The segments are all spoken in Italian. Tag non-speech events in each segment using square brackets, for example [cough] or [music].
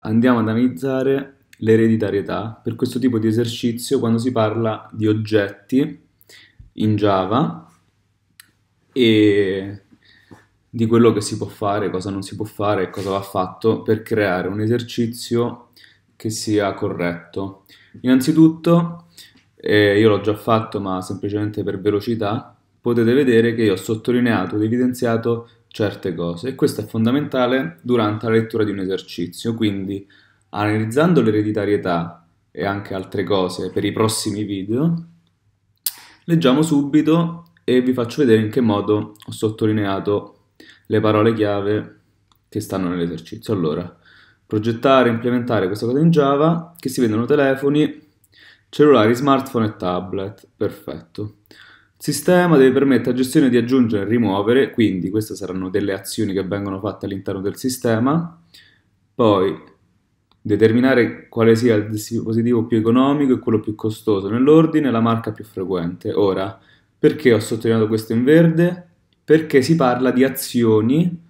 andiamo ad analizzare l'ereditarietà per questo tipo di esercizio quando si parla di oggetti in Java e di quello che si può fare, cosa non si può fare e cosa va fatto per creare un esercizio che sia corretto. Innanzitutto, eh, io l'ho già fatto ma semplicemente per velocità, potete vedere che io ho sottolineato ed evidenziato certe cose e questo è fondamentale durante la lettura di un esercizio, quindi analizzando l'ereditarietà e anche altre cose per i prossimi video, leggiamo subito e vi faccio vedere in che modo ho sottolineato le parole chiave che stanno nell'esercizio. Allora, progettare e implementare questa cosa in Java, che si vendono telefoni, cellulari, smartphone e tablet, perfetto. Sistema deve permettere a gestione di aggiungere e rimuovere, quindi queste saranno delle azioni che vengono fatte all'interno del sistema, poi determinare quale sia il dispositivo più economico e quello più costoso nell'ordine, la marca più frequente. Ora, perché ho sottolineato questo in verde? Perché si parla di azioni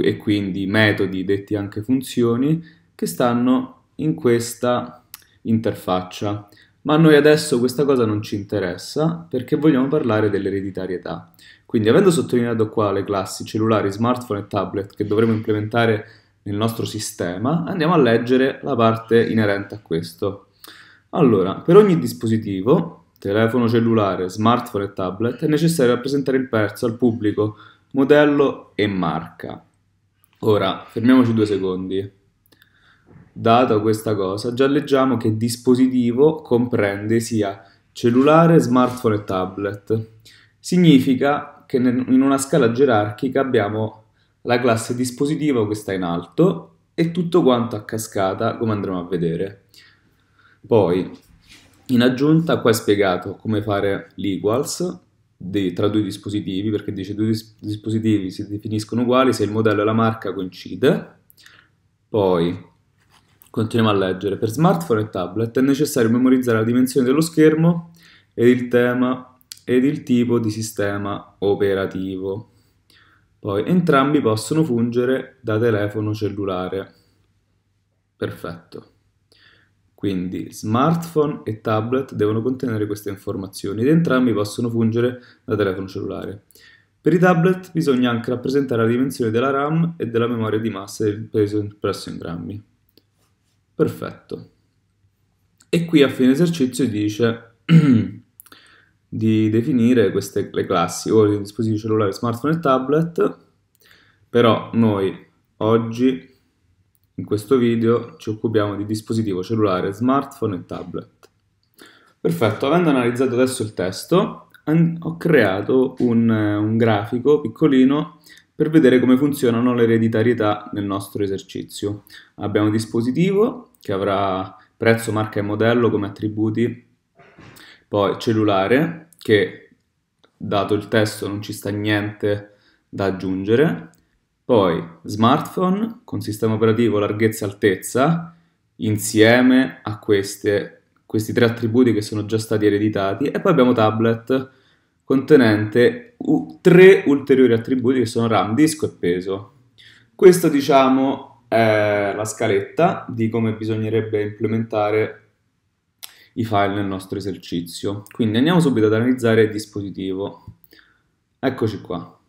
e quindi metodi, detti anche funzioni, che stanno in questa interfaccia. Ma a noi adesso questa cosa non ci interessa perché vogliamo parlare dell'ereditarietà. Quindi avendo sottolineato qua le classi cellulari, smartphone e tablet che dovremo implementare nel nostro sistema, andiamo a leggere la parte inerente a questo. Allora, per ogni dispositivo, telefono cellulare, smartphone e tablet, è necessario rappresentare il prezzo al pubblico, modello e marca. Ora, fermiamoci due secondi. Data questa cosa, già leggiamo che dispositivo comprende sia cellulare, smartphone e tablet. Significa che in una scala gerarchica abbiamo la classe dispositivo che sta in alto e tutto quanto a cascata come andremo a vedere. Poi, in aggiunta, qua è spiegato come fare l'equals tra due dispositivi, perché dice due dis dispositivi si definiscono uguali se il modello e la marca coincide. Poi, Continuiamo a leggere. Per smartphone e tablet è necessario memorizzare la dimensione dello schermo ed il tema ed il tipo di sistema operativo. Poi entrambi possono fungere da telefono cellulare. Perfetto. Quindi smartphone e tablet devono contenere queste informazioni ed entrambi possono fungere da telefono cellulare. Per i tablet bisogna anche rappresentare la dimensione della RAM e della memoria di massa preso in grammi. Perfetto. E qui a fine esercizio dice [clears throat] di definire queste le classi, o i dispositivi cellulari, smartphone e tablet, però noi oggi in questo video ci occupiamo di dispositivo cellulare, smartphone e tablet. Perfetto, avendo analizzato adesso il testo, ho creato un, un grafico piccolino per vedere come funzionano le ereditarietà nel nostro esercizio. Abbiamo dispositivo che avrà prezzo, marca e modello come attributi, poi cellulare che dato il testo non ci sta niente da aggiungere, poi smartphone con sistema operativo larghezza e altezza insieme a queste, questi tre attributi che sono già stati ereditati e poi abbiamo tablet contenente tre ulteriori attributi che sono RAM, disco e peso. Questa diciamo è la scaletta di come bisognerebbe implementare i file nel nostro esercizio. Quindi andiamo subito ad analizzare il dispositivo. Eccoci qua.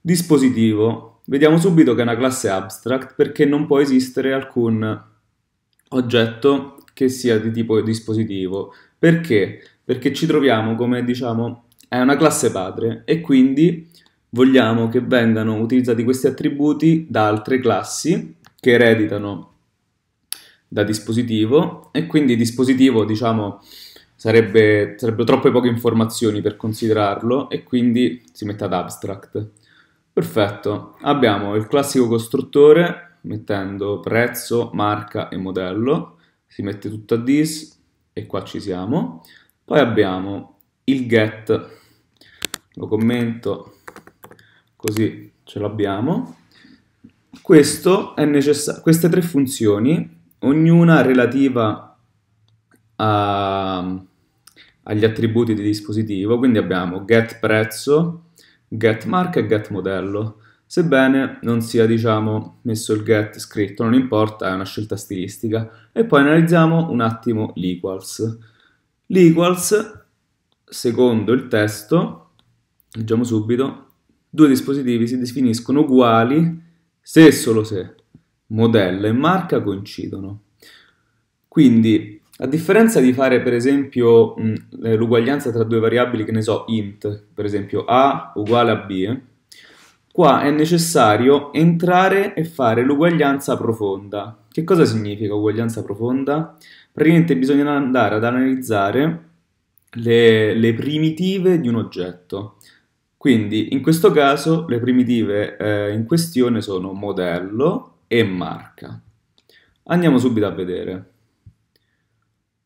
Dispositivo. Vediamo subito che è una classe abstract perché non può esistere alcun oggetto che sia di tipo dispositivo. Perché? Perché ci troviamo, come diciamo, è una classe padre e quindi vogliamo che vengano utilizzati questi attributi da altre classi che ereditano da dispositivo e quindi dispositivo diciamo sarebbe, sarebbero troppe poche informazioni per considerarlo e quindi si mette ad abstract. Perfetto, abbiamo il classico costruttore mettendo prezzo, marca e modello, si mette tutto a dis e qua ci siamo. Poi abbiamo il get lo commento così ce l'abbiamo questo è necessario queste tre funzioni ognuna relativa a, agli attributi di dispositivo quindi abbiamo get prezzo get marca e get modello sebbene non sia diciamo, messo il get scritto, non importa, è una scelta stilistica. E poi analizziamo un attimo l'equals. L'equals secondo il testo, leggiamo subito, due dispositivi si definiscono uguali se e solo se modello e marca coincidono. Quindi, a differenza di fare per esempio l'uguaglianza tra due variabili, che ne so, int, per esempio a uguale a b, qua è necessario entrare e fare l'uguaglianza profonda. Che cosa significa uguaglianza profonda? Praticamente bisogna andare ad analizzare le, le primitive di un oggetto. Quindi in questo caso le primitive eh, in questione sono modello e marca. Andiamo subito a vedere.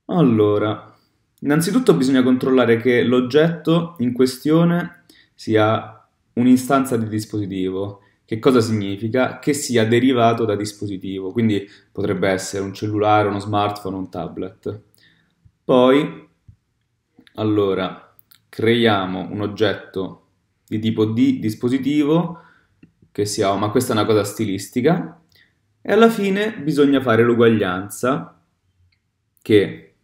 Allora, innanzitutto bisogna controllare che l'oggetto in questione sia un'istanza di dispositivo. Che cosa significa? Che sia derivato da dispositivo, quindi potrebbe essere un cellulare, uno smartphone, un tablet. Poi allora, creiamo un oggetto di tipo D, dispositivo che sia, ma questa è una cosa stilistica, e alla fine bisogna fare l'uguaglianza che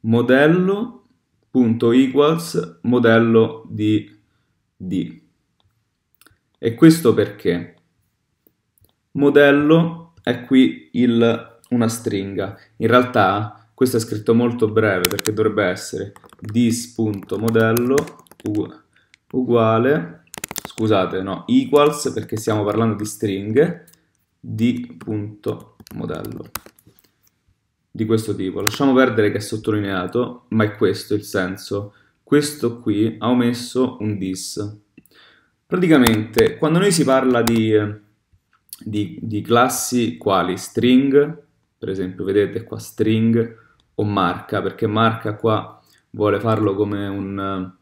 modello.equals modello di D. E questo perché? Modello è qui il, una stringa. In realtà questo è scritto molto breve perché dovrebbe essere dis.modello uguale, scusate, no, equals perché stiamo parlando di string, di.modello di questo tipo. Lasciamo perdere che è sottolineato, ma è questo il senso. Questo qui ha omesso un dis. Praticamente, quando noi si parla di, di, di classi quali string, per esempio, vedete qua string o marca, perché marca qua vuole farlo come un,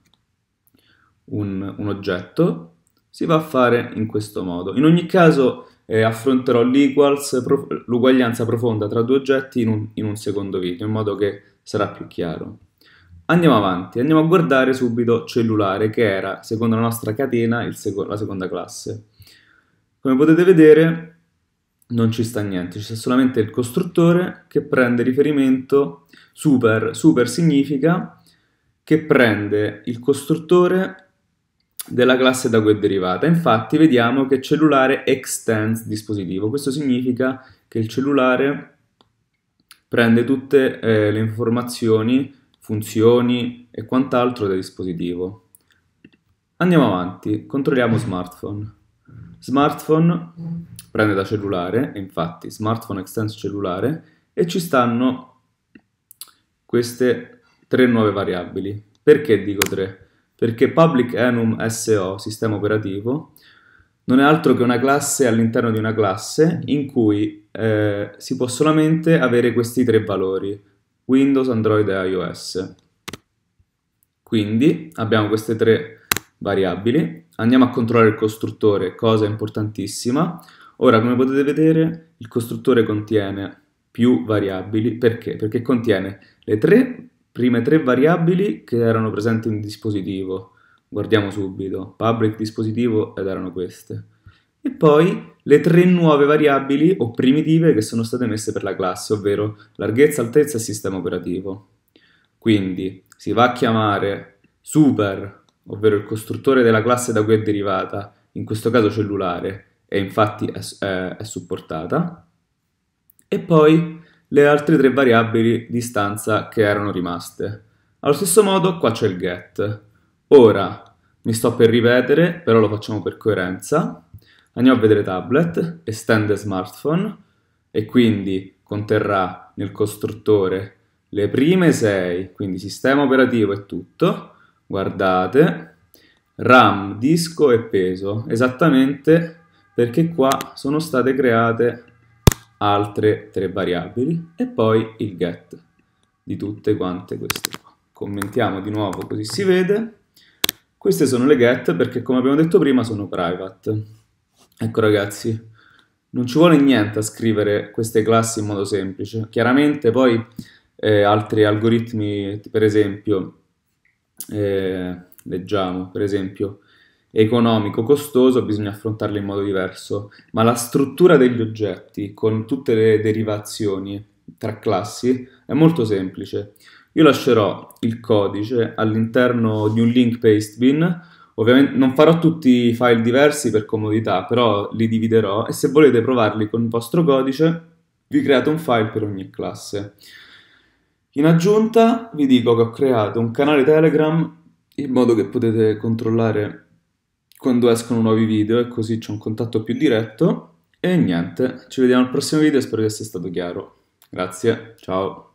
un, un oggetto, si va a fare in questo modo. In ogni caso eh, affronterò l'uguaglianza profonda tra due oggetti in un, in un secondo video, in modo che sarà più chiaro. Andiamo avanti, andiamo a guardare subito cellulare, che era, secondo la nostra catena, seco la seconda classe. Come potete vedere non ci sta niente, c'è solamente il costruttore che prende riferimento super. Super significa che prende il costruttore della classe da cui è derivata. Infatti vediamo che cellulare extends dispositivo. Questo significa che il cellulare prende tutte eh, le informazioni, funzioni e quant'altro del dispositivo. Andiamo avanti, controlliamo smartphone. Smartphone prende da cellulare, infatti smartphone extends cellulare, e ci stanno queste tre nuove variabili. Perché dico tre? Perché public enum SO, sistema operativo, non è altro che una classe all'interno di una classe in cui eh, si può solamente avere questi tre valori, Windows, Android e iOS. Quindi abbiamo queste tre variabili, andiamo a controllare il costruttore, cosa importantissima. Ora, come potete vedere, il costruttore contiene più variabili, perché? Perché contiene le tre Prime tre variabili che erano presenti in dispositivo, guardiamo subito, public dispositivo ed erano queste. E poi le tre nuove variabili o primitive che sono state messe per la classe, ovvero larghezza, altezza e sistema operativo. Quindi si va a chiamare super, ovvero il costruttore della classe da cui è derivata, in questo caso cellulare, e infatti è, è, è supportata. E poi le altre tre variabili di stanza che erano rimaste. Allo stesso modo qua c'è il get. Ora mi sto per ripetere, però lo facciamo per coerenza. Andiamo a vedere tablet, estende smartphone e quindi conterrà nel costruttore le prime 6, quindi sistema operativo e tutto. Guardate, RAM, disco e peso, esattamente perché qua sono state create altre tre variabili e poi il get di tutte quante queste qua. Commentiamo di nuovo così si vede. Queste sono le get perché come abbiamo detto prima sono private. Ecco ragazzi, non ci vuole niente a scrivere queste classi in modo semplice. Chiaramente poi eh, altri algoritmi, per esempio, eh, leggiamo, per esempio economico, costoso, bisogna affrontarle in modo diverso, ma la struttura degli oggetti, con tutte le derivazioni tra classi, è molto semplice. Io lascerò il codice all'interno di un link pastebin, ovviamente non farò tutti i file diversi per comodità, però li dividerò e se volete provarli con il vostro codice vi create un file per ogni classe. In aggiunta vi dico che ho creato un canale Telegram in modo che potete controllare quando escono nuovi video e così c'è un contatto più diretto. E niente, ci vediamo al prossimo video, spero che sia stato chiaro. Grazie, ciao!